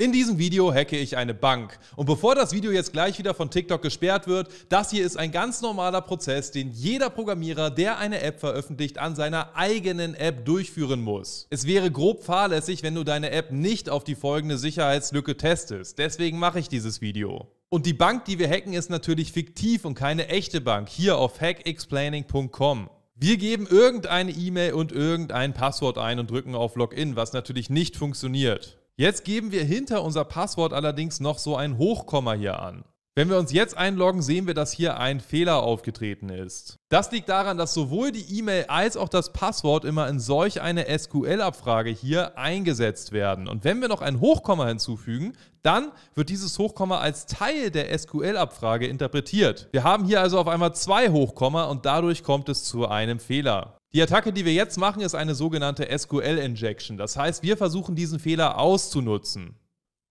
In diesem Video hacke ich eine Bank. Und bevor das Video jetzt gleich wieder von TikTok gesperrt wird, das hier ist ein ganz normaler Prozess, den jeder Programmierer, der eine App veröffentlicht, an seiner eigenen App durchführen muss. Es wäre grob fahrlässig, wenn du deine App nicht auf die folgende Sicherheitslücke testest. Deswegen mache ich dieses Video. Und die Bank, die wir hacken, ist natürlich fiktiv und keine echte Bank, hier auf hackexplaining.com. Wir geben irgendeine E-Mail und irgendein Passwort ein und drücken auf Login, was natürlich nicht funktioniert. Jetzt geben wir hinter unser Passwort allerdings noch so ein Hochkomma hier an. Wenn wir uns jetzt einloggen, sehen wir, dass hier ein Fehler aufgetreten ist. Das liegt daran, dass sowohl die E-Mail als auch das Passwort immer in solch eine SQL-Abfrage hier eingesetzt werden. Und wenn wir noch ein Hochkomma hinzufügen, dann wird dieses Hochkomma als Teil der SQL-Abfrage interpretiert. Wir haben hier also auf einmal zwei Hochkomma und dadurch kommt es zu einem Fehler. Die Attacke, die wir jetzt machen, ist eine sogenannte SQL-Injection. Das heißt, wir versuchen diesen Fehler auszunutzen.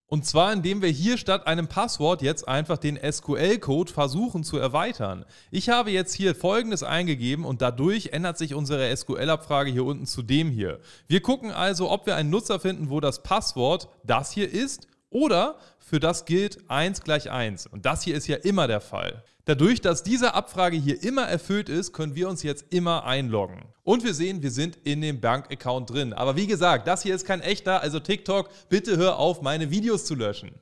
Und zwar, indem wir hier statt einem Passwort jetzt einfach den SQL-Code versuchen zu erweitern. Ich habe jetzt hier Folgendes eingegeben und dadurch ändert sich unsere SQL-Abfrage hier unten zu dem hier. Wir gucken also, ob wir einen Nutzer finden, wo das Passwort das hier ist oder für das gilt 1 gleich 1. Und das hier ist ja immer der Fall. Dadurch, dass diese Abfrage hier immer erfüllt ist, können wir uns jetzt immer einloggen. Und wir sehen, wir sind in dem Bank-Account drin. Aber wie gesagt, das hier ist kein echter, also TikTok, bitte hör auf, meine Videos zu löschen.